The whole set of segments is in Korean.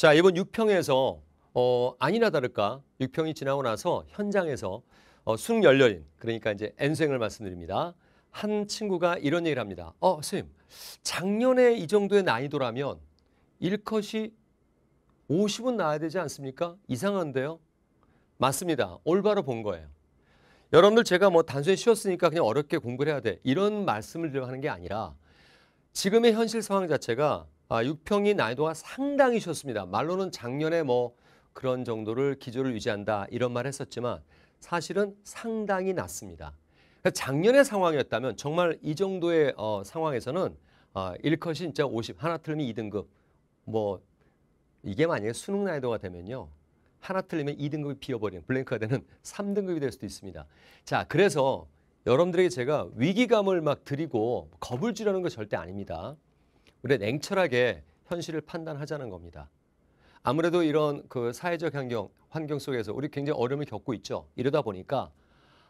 자, 이번 6평에서 어, 아니나 다를까 6평이 지나고 나서 현장에서 어, 숙능 열려인 그러니까 이제 N생을 말씀드립니다. 한 친구가 이런 얘기를 합니다. 어, 선생님. 작년에 이 정도의 난이도라면 1컷이 50은 나야 되지 않습니까? 이상한데요. 맞습니다. 올바로 본 거예요. 여러분들 제가 뭐 단순히 쉬었으니까 그냥 어렵게 공부를 해야 돼. 이런 말씀을 드려 하는 게 아니라 지금의 현실 상황 자체가 아, 6평이 난이도가 상당히 쉬웠습니다. 말로는 작년에 뭐 그런 정도를 기조를 유지한다 이런 말 했었지만 사실은 상당히 낮습니다. 작년의 상황이었다면 정말 이 정도의 어, 상황에서는 어, 아, 1컷이 진짜 50, 하나 틀리면 2등급 뭐 이게 만약에 수능 난이도가 되면요. 하나 틀리면 2등급이 비어버리는 블랭크가 되는 3등급이 될 수도 있습니다. 자 그래서 여러분들에게 제가 위기감을 막 드리고 겁을 주려는 거 절대 아닙니다. 우리는 냉철하게 현실을 판단하자는 겁니다. 아무래도 이런 그 사회적 환경 환경 속에서 우리 굉장히 어려움을 겪고 있죠. 이러다 보니까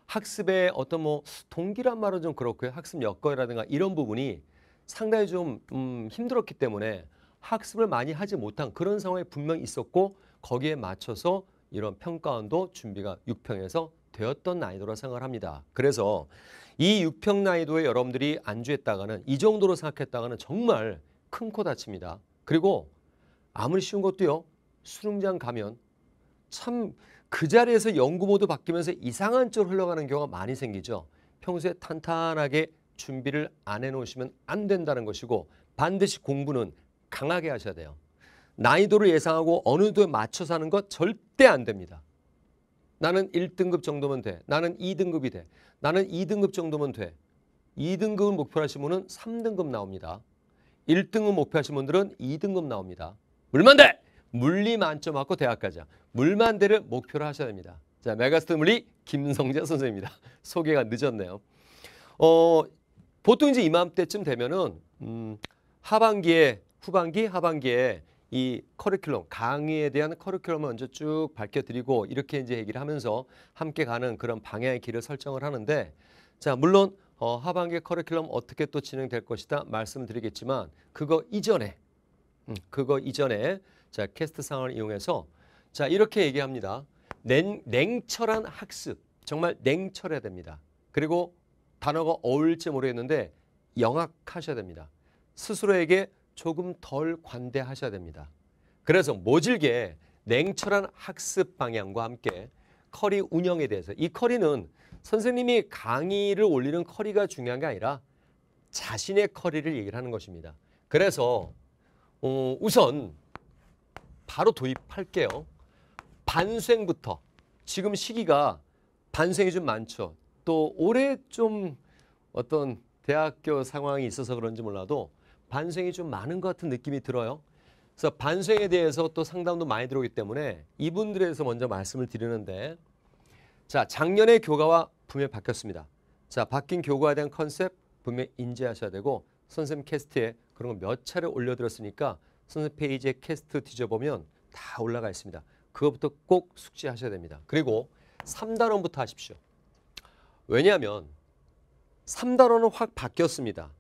학습의 어떤 뭐 동기란 말은 좀 그렇고요. 학습 여건이라든가 이런 부분이 상당히 좀 음, 힘들었기 때문에 학습을 많이 하지 못한 그런 상황이 분명히 있었고 거기에 맞춰서 이런 평가원도 준비가 6평에서 되었던 난이도라 생각을 합니다. 그래서 이 육평 난이도에 여러분들이 안주했다가는 이 정도로 생각했다가는 정말 큰 코 다칩니다. 그리고 아무리 쉬운 것도요. 수능장 가면 참 그 자리에서 연구 모드 바뀌면서 이상한 쪽으로 흘러가는 경우가 많이 생기죠. 평소에 탄탄하게 준비를 안 해놓으시면 안 된다는 것이고 반드시 공부는 강하게 하셔야 돼요. 난이도를 예상하고 어느 도에 맞춰서 하는 것 절대 안 됩니다. 나는 1등급 정도면 돼. 나는 2등급이 돼. 나는 2등급 정도면 돼. 2등급을 목표로 하신 분은 3등급 나옵니다. 1등급 목표 하신 분들은 2등급 나옵니다. 물만대! 물리 만점 맞고 대학 가자. 물만대를 목표로 하셔야 됩니다. 자, 메가스터 물리 김성재 선생입니다. 소개가 늦었네요. 어, 보통 이제 이맘때쯤 되면은 음, 하반기에 후반기 하반기에 이 커리큘럼 강의에 대한 커리큘럼을 먼저 쭉 밝혀드리고 이렇게 이제 얘기를 하면서 함께 가는 그런 방향의 길을 설정을 하는데 자 물론 어, 하반기 커리큘럼 어떻게 또 진행될 것이다 말씀드리겠지만 그거 이전에 음, 그거 이전에 자 캐스트 상황을 이용해서 자 이렇게 얘기합니다 냉, 냉철한 학습 정말 냉철해야 됩니다 그리고 단어가 어울릴지 모르겠는데 영악하셔야 됩니다 스스로에게 조금 덜 관대하셔야 됩니다. 그래서 모질게 냉철한 학습 방향과 함께 커리 운영에 대해서 이 커리는 선생님이 강의를 올리는 커리가 중요한 게 아니라 자신의 커리를 얘기를 하는 것입니다. 그래서 어, 우선 바로 도입할게요. 반생부터 지금 시기가 반생이 좀 많죠. 또 올해 좀 어떤 대학교 상황이 있어서 그런지 몰라도 반생이 좀 많은 것 같은 느낌이 들어요. 그래서 반생에 대해서 또 상담도 많이 들어오기 때문에 이분들에서 먼저 말씀을 드리는데 자작년에 교과와 분명히 바뀌었습니다. 자 바뀐 교과에 대한 컨셉 분명히 인지하셔야 되고 선생님 캐스트에 그런 거 몇 차례 올려드렸으니까 선생님 페이지에 캐스트 뒤져보면 다 올라가 있습니다. 그것부터 꼭 숙지하셔야 됩니다. 그리고 3단원부터 하십시오. 왜냐하면 3단원은 확 바뀌었습니다.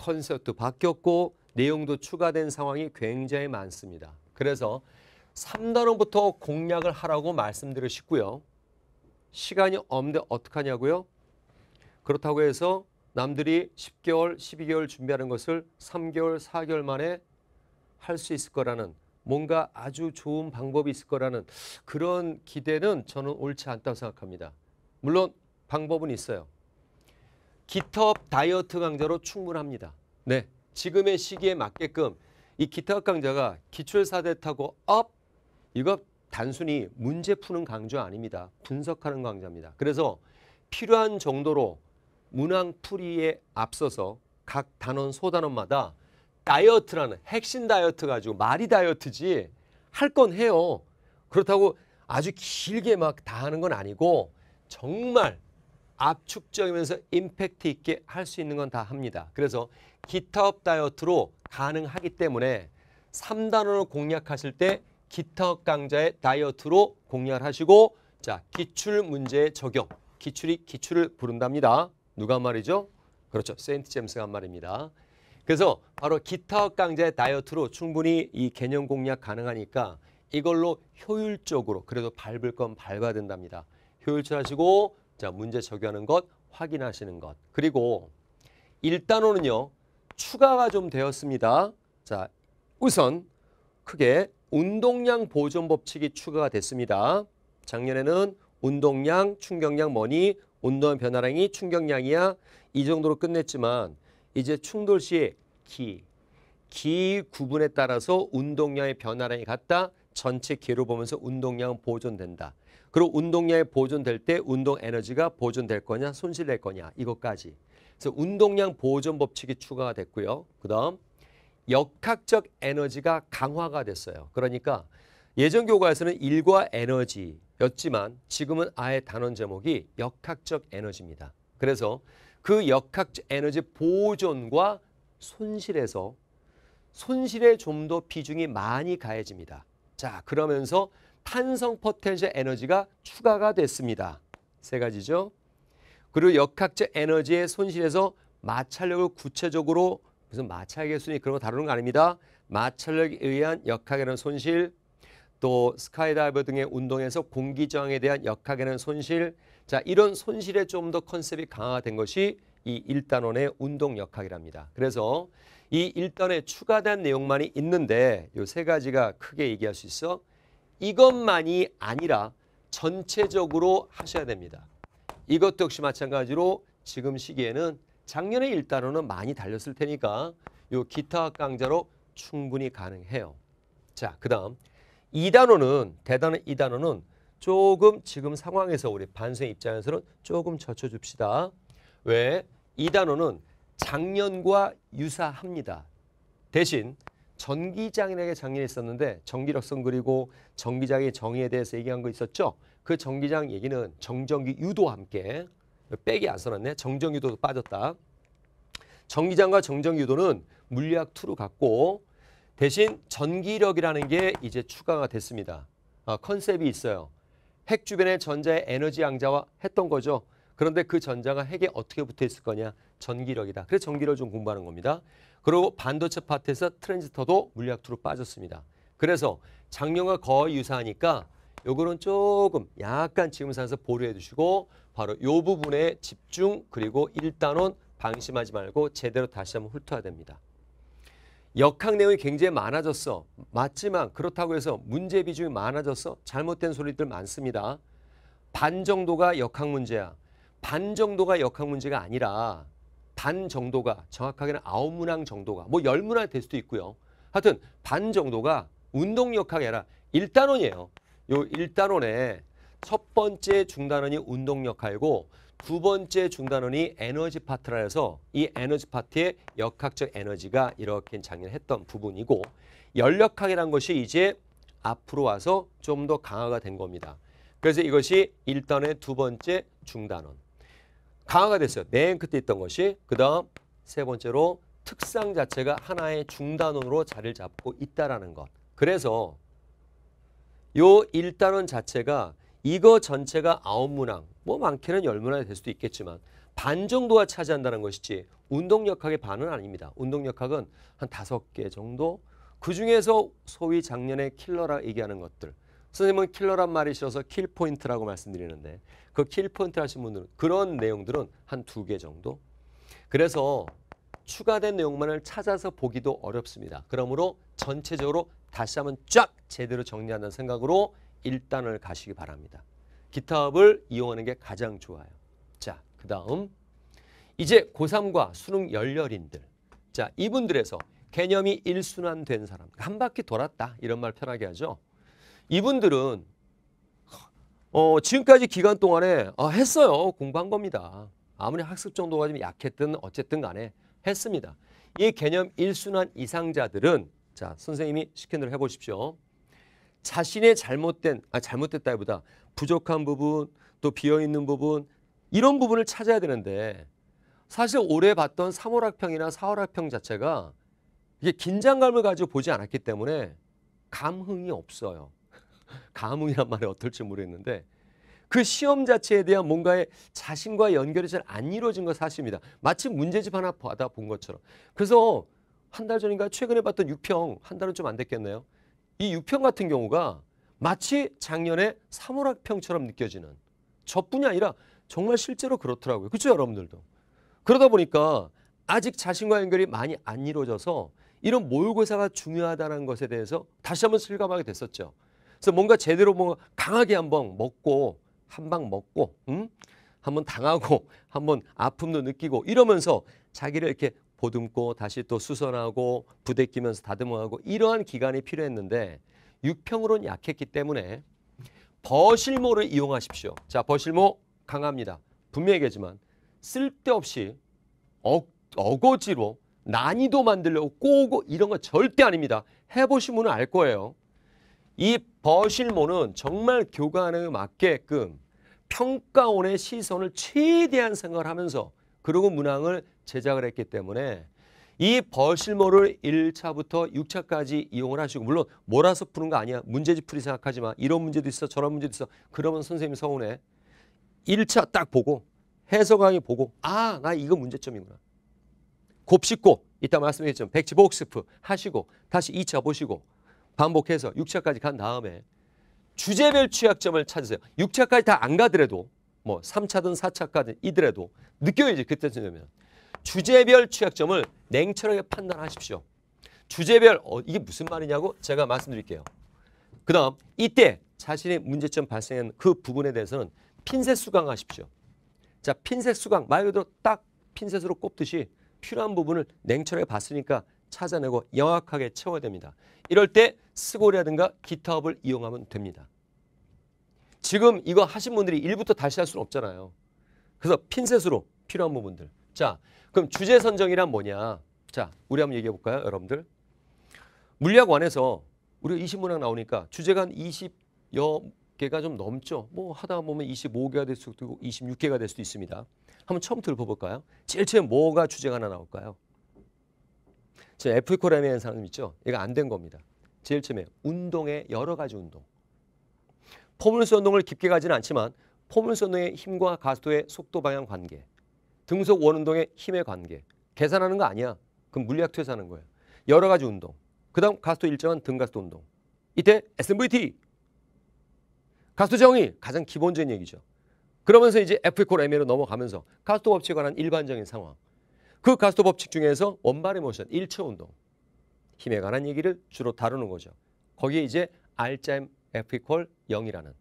컨셉도 바뀌었고 내용도 추가된 상황이 굉장히 많습니다. 그래서 3단원부터 공략을 하라고 말씀드리고 고요 시간이 없는데 어떡하냐고요? 그렇다고 해서 남들이 10개월, 12개월 준비하는 것을 3개월, 4개월 만에 할 수 있을 거라는 뭔가 아주 좋은 방법이 있을 거라는 그런 기대는 저는 옳지 않다고 생각합니다. 물론 방법은 있어요. 기터업 다이어트 강좌로 충분합니다. 네, 지금의 시기에 맞게끔 이 기타학 강좌가 기출사대 타고 업 이거 단순히 문제 푸는 강좌 아닙니다. 분석하는 강좌입니다. 그래서 필요한 정도로 문항풀이에 앞서서 각 단원 소단원마다 다이어트라는 핵심 다이어트 가지고 말이 다이어트지 할 건 해요. 그렇다고 아주 길게 막 다 하는 건 아니고 정말 압축적이면서 임팩트 있게 할 수 있는 건 다 합니다. 그래서 기타업 다이어트로 가능하기 때문에 3단원을 공략하실 때 기타업 강좌의 다이어트로 공략 하시고 자 기출 문제의 적용, 기출이 기출을 부른답니다. 누가 말이죠? 그렇죠. 세인트 잼스가한 말입니다. 그래서 바로 기타업 강좌의 다이어트로 충분히 이 개념 공략 가능하니까 이걸로 효율적으로 그래도 밟을 건 밟아야 된답니다. 효율적으로 하시고 자, 문제 적용하는 것 확인하시는 것. 그리고 1단원은요. 추가가 좀 되었습니다. 자, 우선 크게 운동량 보존 법칙이 추가가 됐습니다. 작년에는 운동량, 충격량 뭐니, 운동 변화량이 충격량이야 이 정도로 끝냈지만 이제 충돌 시에 기, 기 구분에 따라서 운동량의 변화량이 같다. 전체 기로 보면서 운동량은 보존된다. 그리고 운동량이 보존될 때 운동 에너지가 보존될 거냐 손실될 거냐 이것까지. 그래서 운동량 보존 법칙이 추가가 됐고요. 그다음 역학적 에너지가 강화가 됐어요. 그러니까 예전 교과에서는 일과 에너지였지만 지금은 아예 단원 제목이 역학적 에너지입니다. 그래서 그 역학적 에너지 보존과 손실에서 손실에 좀 더 비중이 많이 가해집니다. 자, 그러면서 탄성 포텐셜 에너지가 추가가 됐습니다. 세 가지죠. 그리고 역학적 에너지의 손실에서 마찰력을 구체적으로 무슨 마찰계 순위 그런 거 다루는 거 아닙니다. 마찰력에 의한 역학에는 손실, 또 스카이다이버 등의 운동에서 공기 저항에 대한 역학에는 손실, 자 이런 손실에 좀 더 컨셉이 강화된 가 것이 이 1단원의 운동 역학이랍니다. 그래서 이 1단에 원 추가된 내용만이 있는데 요 세 가지가 크게 얘기할 수 있어 이것만이 아니라 전체적으로 하셔야 됩니다. 이것 역시 마찬가지로 지금 시기에는 작년에 일단은 많이 달렸을 테니까 요 기타 강좌로 충분히 가능해요. 자, 그다음 2단원은 대단한 2단원은 조금 지금 상황에서 우리 반생 입장에서는 조금 젖혀줍시다. 왜? 2단원은 작년과 유사합니다. 대신 전기장이라는 장면이 있었는데 전기력성 그리고 전기장의 정의에 대해서 얘기한 거 있었죠. 그 전기장 얘기는 정전기 유도와 함께 빼기 안 써놨네. 정전유도도 빠졌다. 전기장과 정전유도는 물리학 2로 갔고 대신 전기력이라는 게 이제 추가가 됐습니다. 아, 컨셉이 있어요. 핵 주변의 전자의 에너지 양자화 했던 거죠. 그런데 그 전자가 핵에 어떻게 붙어 있을 거냐? 전기력이다. 그래서 전기력을 좀 공부하는 겁니다. 그리고 반도체 파트에서 트랜지터도 물리학투로 빠졌습니다. 그래서 작년과 거의 유사하니까 요거는 조금 약간 지금 산에서 보류해 주시고 바로 요 부분에 집중 그리고 일단은 방심하지 말고 제대로 다시 한번 훑어야 됩니다. 역학 내용이 굉장히 많아졌어. 맞지만 그렇다고 해서 문제 비중이 많아졌어. 잘못된 소리들 많습니다. 반 정도가 역학 문제야. 반 정도가 역학 문제가 아니라 반 정도가 정확하게는 아홉 문항 정도가 뭐 열 문항 될 수도 있고요. 하여튼 반 정도가 운동역학이 아니라 1단원이에요. 요 1단원에 첫 번째 중단원이 운동역학이고 두 번째 중단원이 에너지 파트라 해서 이 에너지 파트의 역학적 에너지가 이렇게 작년 에 했던 부분이고 열역학이란 것이 이제 앞으로 와서 좀 더 강화가 된 겁니다. 그래서 이것이 일단의 두 번째 중단원. 강화가 됐어요. 맨 끝에 있던 것이. 그 다음 세 번째로 특상 자체가 하나의 중단원으로 자리를 잡고 있다라는 것. 그래서 요 일단원 자체가 이거 전체가 아홉 문항, 뭐 많게는 열 문항이 될 수도 있겠지만 반 정도가 차지한다는 것이지 운동역학의 반은 아닙니다. 운동역학은 한 다섯 개 정도 그중에서 소위 작년에 킬러라 얘기하는 것들 선생님은 킬러란 말이 셔서 킬포인트라고 말씀드리는데 그 킬포인트 하신 분들은 그런 내용들은 한 두 개 정도 그래서 추가된 내용만을 찾아서 보기도 어렵습니다. 그러므로 전체적으로 다시 한번 쫙 제대로 정리한다는 생각으로 일단을 가시기 바랍니다. 기타업을 이용하는 게 가장 좋아요. 자, 그 다음 이제 고3과 수능 열렬인들 자, 이분들에서 개념이 일순환된 사람 한 바퀴 돌았다 이런 말 편하게 하죠. 이분들은 어, 지금까지 기간 동안에 어, 했어요. 공부한 겁니다. 아무리 학습 정도가 좀 약했든 어쨌든 간에 했습니다. 이 개념 1순환 이상자들은 자 선생님이 시캔을 해보십시오. 자신의 잘못된 아 잘못됐다기보다 부족한 부분 또 비어있는 부분 이런 부분을 찾아야 되는데 사실 올해 봤던 3월 학평이나 4월 학평 자체가 이게 긴장감을 가지고 보지 않았기 때문에 감흥이 없어요. 감흥이란 말이 어떨지 모르겠는데 그 시험 자체에 대한 뭔가의 자신과 연결이 잘 안 이루어진 거 사실입니다. 마치 문제집 하나 받아본 것처럼. 그래서 한 달 전인가 최근에 봤던 6평, 한 달은 좀 안 됐겠네요. 이 6평 같은 경우가 마치 작년에 3월학평처럼 느껴지는 저뿐이 아니라 정말 실제로 그렇더라고요. 그렇죠 여러분들도. 그러다 보니까 아직 자신과 연결이 많이 안 이루어져서 이런 모의고사가 중요하다는 것에 대해서 다시 한번 실감하게 됐었죠. 그래서 뭔가 제대로 뭐 강하게 한 번 먹고 한 방 먹고 음? 한번 당하고 한 번 아픔도 느끼고 이러면서 자기를 이렇게 보듬고 다시 또 수선하고 부대끼면서 다듬어하고 이러한 기간이 필요했는데 육평으론 약했기 때문에 버실모를 이용하십시오. 자, 버실모 강합니다. 분명히 얘기하지만 쓸데없이 어, 어거지로 난이도 만들려고 꼬고 이런 거 절대 아닙니다. 해보신 분은 알 거예요. 이 버실모는 정말 교관에 맞게끔 그 평가원의 시선을 최대한 생각하면서 을그러고 문항을 제작을 했기 때문에 이 버실모를 1차부터 6차까지 이용을 하시고 물론 몰아서 푸는 거 아니야. 문제집 풀이 생각하지 만 이런 문제도 있어. 저런 문제도 있어. 그러면 선생님 이 서운해. 1차 딱 보고 해석강의 보고 아 나 이거 문제점이구나. 곱씹고 이따 말씀드렸지만 백지복습 하시고 다시 2차 보시고 반복해서 6차까지 간 다음에 주제별 취약점을 찾으세요. 6차까지 다 안 가더라도 뭐 3차든 4차까지 이더라도 느껴야지 그때쯤 되면 주제별 취약점을 냉철하게 판단하십시오. 주제별 어, 이게 무슨 말이냐고 제가 말씀드릴게요. 그 다음 이때 자신의 문제점 발생한 그 부분에 대해서는 핀셋 수강하십시오. 자 핀셋 수강 말 그대로 딱 핀셋으로 꼽듯이 필요한 부분을 냉철하게 봤으니까 찾아내고 영악하게 채워야 됩니다. 이럴 때 스골이라든가 기타업을 이용하면 됩니다. 지금 이거 하신 분들이 1부터 다시 할 수는 없잖아요. 그래서 핀셋으로 필요한 부분들. 자, 그럼 주제 선정이란 뭐냐? 자, 우리 한번 얘기해 볼까요, 여러분들? 물리학원에서 우리 20문항 나오니까 주제가 한 20여 개가 좀 넘죠. 뭐 하다 보면 25개가 될 수도 있고 26개가 될 수도 있습니다. 한번 처음부터 어볼까요 제일 처음 뭐가 주제가 하나 나올까요? 제 F 이코라미 하는 사람 있죠? 이거 안 된 겁니다. 제일 처음에 운동의 여러 가지 운동. 포물선 운동을 깊게 가지는 않지만 포물선 운동의 힘과 가속도의 속도 방향 관계, 등속 원 운동의 힘의 관계. 계산하는 거 아니야. 그럼 물리학 퇴사하는 거예요. 여러 가지 운동. 그다음 가속도 일정한 등가속도 운동. 이때 SMVT 가속도 정의 가장 기본적인 얘기죠. 그러면서 이제 F 이콜 MA로 넘어가면서 가속도 법칙에 관한 일반적인 상황. 그 가스도 법칙 중에서 원발의 모션, 일체 운동. 힘에 관한 얘기를 주로 다루는 거죠. 거기에 이제 R자임 F 이퀄 0이라는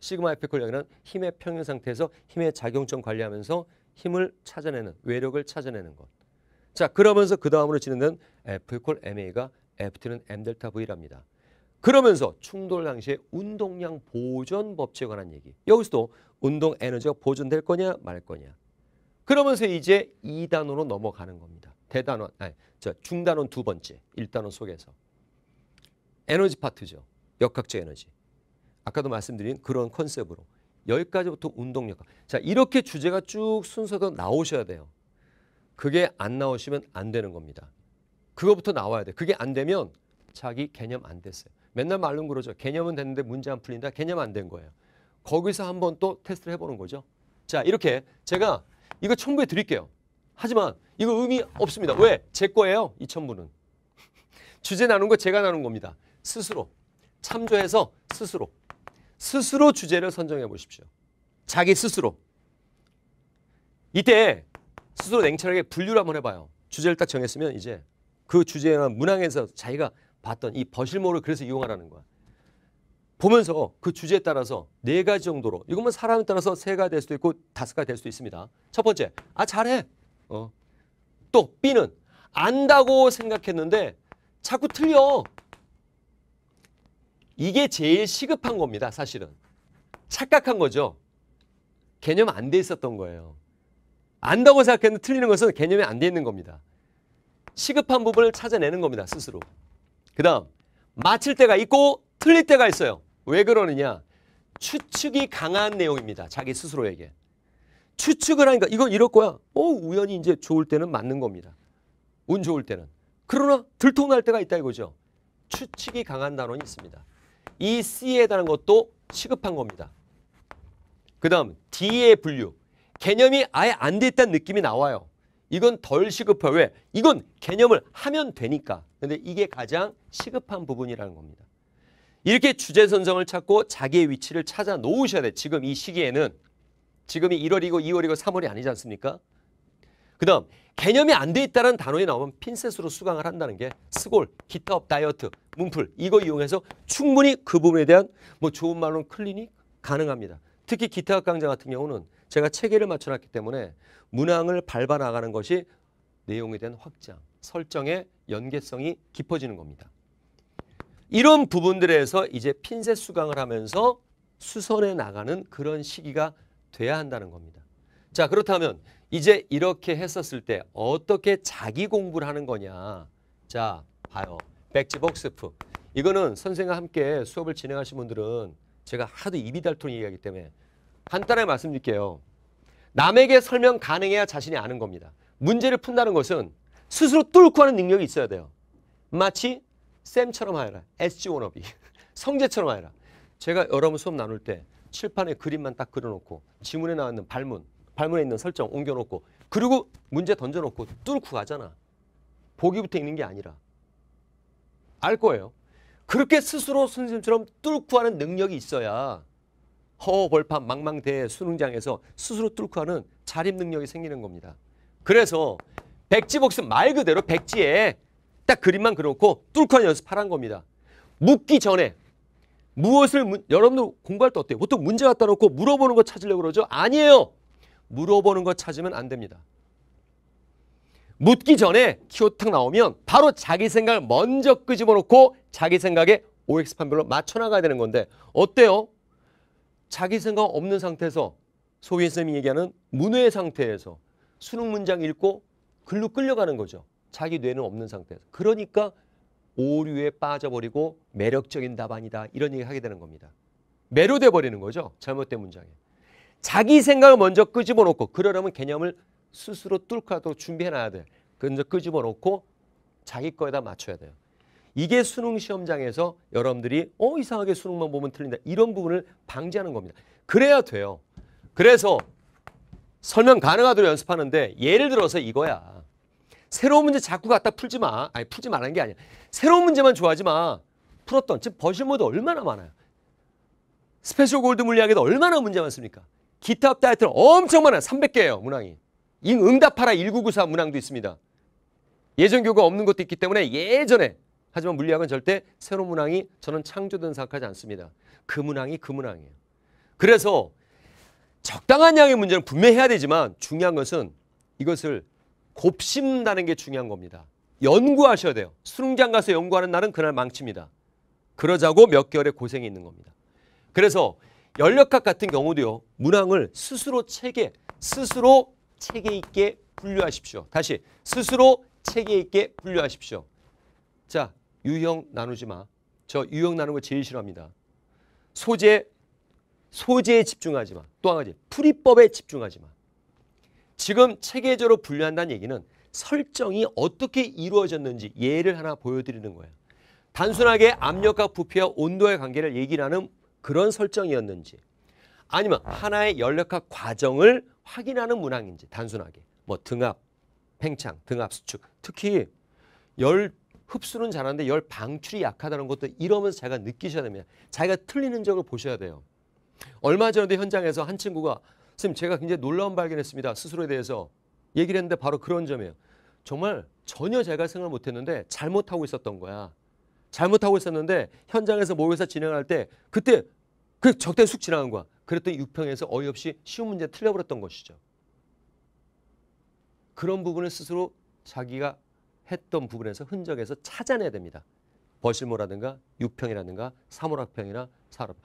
시그마 F 이퀄 0이라는 힘의 평균 상태에서 힘의 작용점 관리하면서 힘을 찾아내는, 외력을 찾아내는 것. 자, 그러면서 그 다음으로 진행된 F 이퀄 MA가 F는 M 델타 V랍니다. 그러면서 충돌 당시의 운동량 보존 법칙에 관한 얘기. 여기서도 운동 에너지가 보존될 거냐 말 거냐. 그러면서 이제 2단원으로 넘어가는 겁니다. 대단원, 아니, 저 중단원 두 번째, 1단원 속에서. 에너지 파트죠. 역학적 에너지. 아까도 말씀드린 그런 컨셉으로. 여기까지부터 운동력. 자, 이렇게 주제가 쭉 순서가 나오셔야 돼요. 그게 안 나오시면 안 되는 겁니다. 그거부터 나와야 돼. 그게 안 되면 자기 개념 안 됐어요. 맨날 말론 그러죠. 개념은 됐는데 문제 안 풀린다. 개념 안 된 거예요. 거기서 한번 또 테스트를 해보는 거죠. 자, 이렇게 제가 이거 첨부해 드릴게요. 하지만 이거 의미 없습니다. 왜? 제 거예요. 이 첨부는. 주제 나눈 거 제가 나눈 겁니다. 스스로. 참조해서 스스로. 스스로 주제를 선정해 보십시오. 자기 스스로. 이때 스스로 냉철하게 분류를 한번 해봐요. 주제를 딱 정했으면 이제 그 주제에 관한 문항에서 자기가 봤던 이 버실모를 그래서 이용하라는 거야. 보면서 그 주제에 따라서 네 가지 정도로 이것만 사람에 따라서 세가 될 수도 있고 다섯가 될 수도 있습니다. 첫 번째, 아 잘해. 어. 또 B는 안다고 생각했는데 자꾸 틀려. 이게 제일 시급한 겁니다. 사실은. 착각한 거죠. 개념 안 돼 있었던 거예요. 안다고 생각했는데 틀리는 것은 개념이 안 돼 있는 겁니다. 시급한 부분을 찾아내는 겁니다. 스스로. 그 다음 마칠 때가 있고 틀릴 때가 있어요. 왜 그러느냐? 추측이 강한 내용입니다. 자기 스스로에게. 추측을 하니까 이건 이럴 거야. 어, 우연히 이제 좋을 때는 맞는 겁니다. 운 좋을 때는. 그러나 들통날 때가 있다 이거죠. 추측이 강한 단원이 있습니다. 이 C에 대한 것도 시급한 겁니다. 그 다음 D의 분류. 개념이 아예 안됐 있다는 느낌이 나와요. 이건 덜 시급해. 왜? 이건 개념을 하면 되니까. 근데 이게 가장 시급한 부분이라는 겁니다. 이렇게 주제 선정을 찾고 자기의 위치를 찾아 놓으셔야 돼. 지금 이 시기에는 지금이 1월이고 2월이고 3월이 아니지 않습니까? 그다음 개념이 안 돼 있다는 단어에 나오면 핀셋으로 수강을 한다는 게 스골, 기타업, 다이어트, 문풀 이거 이용해서 충분히 그 부분에 대한 뭐 좋은 말로는 클리닉 가능합니다. 특히 기타학 강좌 같은 경우는 제가 체계를 맞춰놨기 때문에 문항을 밟아 나가는 것이 내용에 대한 확장, 설정의 연계성이 깊어지는 겁니다. 이런 부분들에서 이제 핀셋 수강을 하면서 수선해 나가는 그런 시기가 돼야 한다는 겁니다. 자 그렇다면 이제 이렇게 했었을 때 어떻게 자기 공부를 하는 거냐. 자 봐요. 백지복스프. 이거는 선생과 함께 수업을 진행하신 분들은 제가 하도 입이 닳도록 얘기하기 때문에 간단하게 말씀드릴게요. 남에게 설명 가능해야 자신이 아는 겁니다. 문제를 푼다는 것은 스스로 뚫고 하는 능력이 있어야 돼요. 마치 쌤처럼 하여라. SG 워너비. 성재처럼 하여라. 제가 여러분 수업 나눌 때 칠판에 그림만 딱 그려놓고 지문에 나왔는 발문, 발문에 있는 설정 옮겨놓고 그리고 문제 던져놓고 뚫고 가잖아. 보기부터 읽는 게 아니라. 알 거예요. 그렇게 스스로 선생님처럼 뚫고 하는 능력이 있어야 허허벌판 망망대해 수능장에서 스스로 뚫고 하는 자립 능력이 생기는 겁니다. 그래서 백지복습 말 그대로 백지에 딱 그림만 그려놓고 뚫고 연습하라는 겁니다. 묻기 전에 무엇을 문, 여러분들 공부할 때 어때요? 보통 문제 갖다 놓고 물어보는 거 찾으려고 그러죠? 아니에요. 물어보는 거 찾으면 안 됩니다. 묻기 전에 키오탁 나오면 바로 자기 생각을 먼저 끄집어놓고 자기 생각에 OX 판별로 맞춰나가야 되는 건데 어때요? 자기 생각 없는 상태에서 소위 선생님이 얘기하는 문외 상태에서 수능 문장 읽고 글로 끌려가는 거죠. 자기 뇌는 없는 상태에서. 그러니까 오류에 빠져버리고 매력적인 답안이다 이런 얘기 하게 되는 겁니다. 매료돼 버리는 거죠. 잘못된 문장에. 자기 생각을 먼저 끄집어놓고 그러려면 개념을 스스로 뚫고도 준비해놔야 돼. 먼저 끄집어놓고 자기 거에다 맞춰야 돼요. 이게 수능 시험장에서 여러분들이 어 이상하게 수능만 보면 틀린다 이런 부분을 방지하는 겁니다. 그래야 돼요. 그래서 설명 가능하도록 연습하는데 예를 들어서 이거야. 새로운 문제 자꾸 갖다 풀지 마. 아니 풀지 말라는 게 아니야. 새로운 문제만 좋아하지 마. 풀었던 즉 버실모드 얼마나 많아요. 스페셜 골드 물리학에도 얼마나 문제 많습니까? 기타 합 다이어트는 엄청 많아요. 300개예요. 문항이. 이 응답하라 1994 문항도 있습니다. 예전 교과 없는 것도 있기 때문에 예전에 하지만 물리학은 절대 새로운 문항이 저는 창조된 생각하지 않습니다. 그 문항이 그 문항이에요. 그래서 적당한 양의 문제는 분명히 해야 되지만 중요한 것은 이것을 곱씹는다는 게 중요한 겁니다. 연구하셔야 돼요. 수능장 가서 연구하는 날은 그날 망칩니다. 그러자고 몇 개월의 고생이 있는 겁니다. 그래서 연력학 같은 경우도요. 문항을 스스로 체계, 스스로 체계 있게 분류하십시오. 다시 스스로 체계 있게 분류하십시오. 자, 유형 나누지 마. 저 유형 나누는 거 제일 싫어합니다. 소재, 소재에 집중하지 마. 또 한 가지, 풀이법에 집중하지 마. 지금 체계적으로 분류한다는 얘기는 설정이 어떻게 이루어졌는지 예를 하나 보여드리는 거예요. 단순하게 압력과 부피와 온도의 관계를 얘기하는 그런 설정이었는지 아니면 하나의 열역학 과정을 확인하는 문항인지 단순하게 뭐 등압, 팽창, 등압, 수축 특히 열 흡수는 잘하는데 열 방출이 약하다는 것도 이러면서 자기가 느끼셔야 됩니다. 자기가 틀리는 점을 보셔야 돼요. 얼마 전에 현장에서 한 친구가 선생님 제가 굉장히 놀라운 발견했습니다. 스스로에 대해서 얘기를 했는데 바로 그런 점이에요. 정말 전혀 제가 생각을 못했는데 잘못하고 있었던 거야. 잘못하고 있었는데 현장에서 모의사 진행할 때 그때 그적당쑥 지나간 거야. 그랬더니 육평에서 어이없이 쉬운 문제 틀려버렸던 것이죠. 그런 부분을 스스로 자기가 했던 부분에서 흔적에서 찾아내야 됩니다. 버실모라든가 육평이라든가 사물학평이나 산업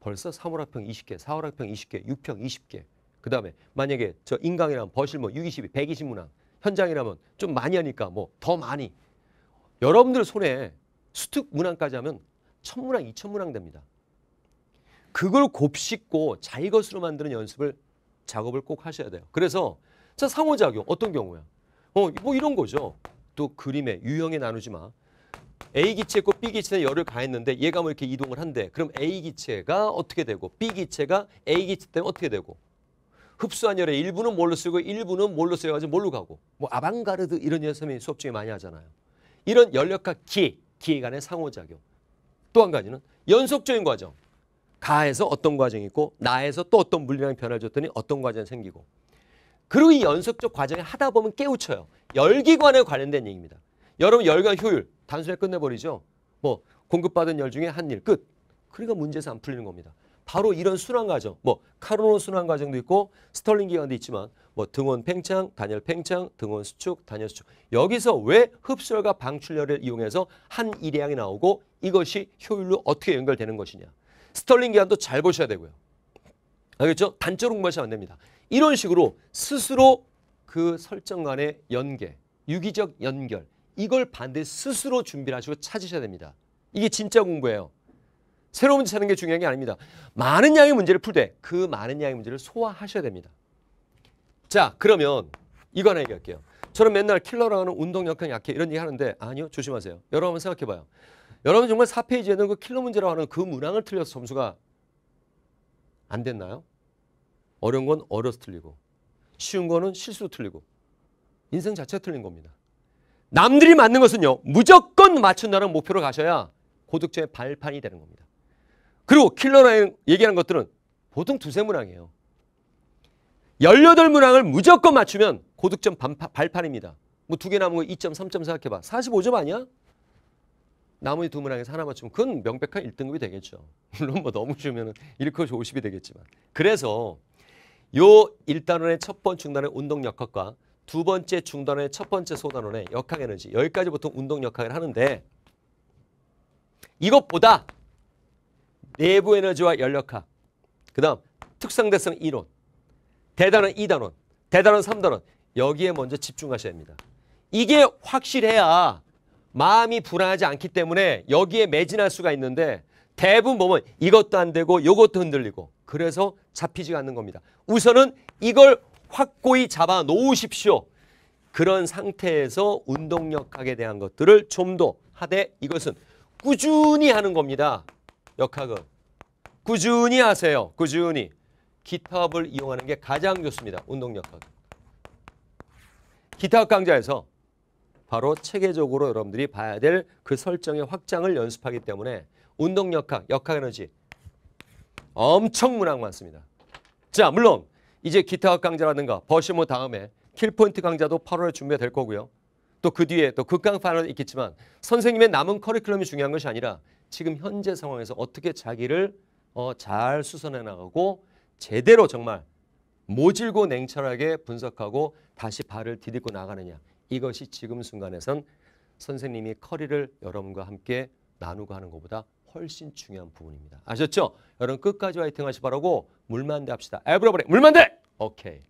벌써 3월 학평 20개, 4월 학평 20개, 6평 20개. 그다음에 만약에 저 인강이랑 버실 뭐 622, 120문항 현장이라면 좀 많이 하니까 뭐 더 많이. 여러분들 손에 수특 문항까지 하면 천문항, 이천문항 됩니다. 그걸 곱씹고 자기 것으로 만드는 연습을 작업을 꼭 하셔야 돼요. 그래서 자 상호작용 어떤 경우야? 어뭐 이런 거죠. 또 그림의 유형에 나누지 마. A 기체 있고 B 기체에 열을 가했는데 얘가 뭐 이렇게 이동을 한대. 그럼 A 기체가 어떻게 되고 B 기체가 A 기체 때문에 어떻게 되고 흡수한 열의 일부는 뭘로 쓰고 일부는 뭘로 쓰여가지고 뭘로 가고 뭐 아방가르드 이런 연습이 수업 중에 많이 하잖아요. 이런 열역학 기, 기 간의 상호작용. 또 한 가지는 연속적인 과정. 가에서 어떤 과정이 있고 나에서 또 어떤 물량이 변화를 줬더니 어떤 과정이 생기고 그리고 이 연속적 과정에 하다 보면 깨우쳐요. 열기관에 관련된 얘기입니다. 여러분 열과 효율 단순하게 끝내버리죠. 뭐 공급받은 열 중에 한 일 끝. 그러니까 문제에서 안 풀리는 겁니다. 바로 이런 순환 과정, 뭐 카르노 순환 과정도 있고 스털링 기관도 있지만 뭐 등원 팽창, 단열 팽창, 등원 수축, 단열 수축. 여기서 왜 흡수열과 방출열을 이용해서 한 일량이 나오고 이것이 효율로 어떻게 연결되는 것이냐. 스털링 기관도 잘 보셔야 되고요. 알겠죠? 단적으로 공부하시면 안 됩니다. 이런 식으로 스스로 그 설정 간의 연계, 유기적 연결, 이걸 반드시 스스로 준비를 하시고 찾으셔야 됩니다. 이게 진짜 공부예요. 새로운 문제 찾는 게 중요한 게 아닙니다. 많은 양의 문제를 풀되 그 많은 양의 문제를 소화하셔야 됩니다. 자 그러면 이거 하나 얘기할게요. 저는 맨날 킬러랑 하는 운동 역량 약해 이런 얘기 하는데 아니요 조심하세요. 여러분 한번 생각해봐요. 여러분 정말 4페이지에는 그 킬러 문제라고 하는 그 문항을 틀려서 점수가 안 됐나요? 어려운 건 어려서 틀리고 쉬운 거는 실수로 틀리고 인생 자체가 틀린 겁니다. 남들이 맞는 것은요, 무조건 맞춘다는 목표로 가셔야 고득점의 발판이 되는 겁니다. 그리고 킬러라 얘기하는 것들은 보통 두세 문항이에요. 18문항을 무조건 맞추면 고득점 반파, 발판입니다. 뭐 두 개 남은 뭐 거 2점, 3점 생각해봐. 45점 아니야? 나머지 두 문항에서 하나 맞추면 그건 명백한 1등급이 되겠죠. 물론 뭐 너무 쉬우면 1컷이 50이 되겠지만. 그래서 요 1단원의 첫 번 중단의 운동 역학과 두 번째 중단원의 첫 번째 소단원의 역학 에너지 여기까지 보통 운동 역학을 하는데 이것보다 내부 에너지와 열역학 그 다음 특성대성 이론 대단원 2단원 대단원 3단원 여기에 먼저 집중하셔야 합니다. 이게 확실해야 마음이 불안하지 않기 때문에 여기에 매진할 수가 있는데 대부분 보면 이것도 안 되고 이것도 흔들리고 그래서 잡히지 않는 겁니다. 우선은 이걸 확고히 잡아 놓으십시오. 그런 상태에서 운동역학에 대한 것들을 좀 더 하되 이것은 꾸준히 하는 겁니다. 역학은. 꾸준히 하세요. 꾸준히. 기타업을 이용하는 게 가장 좋습니다. 운동역학. 기타업 강좌에서 바로 체계적으로 여러분들이 봐야 될 그 설정의 확장을 연습하기 때문에 운동역학, 역학에너지 엄청 문항 많습니다. 자, 물론 이제 기타학 강좌라든가 버시모 다음에 킬포인트 강좌도 8월에 준비가 될 거고요. 또 그 뒤에 또 극강 파널 있겠지만 선생님의 남은 커리큘럼이 중요한 것이 아니라 지금 현재 상황에서 어떻게 자기를 어, 잘 수선해 나가고 제대로 정말 모질고 냉철하게 분석하고 다시 발을 디딛고 나가느냐 이것이 지금 순간에선 선생님이 커리를 여러분과 함께 나누고 하는 것보다 훨씬 중요한 부분입니다. 아셨죠? 여러분 끝까지 화이팅 하시 바라고 물만대 합시다. 에브로브레 물만대! 오케이.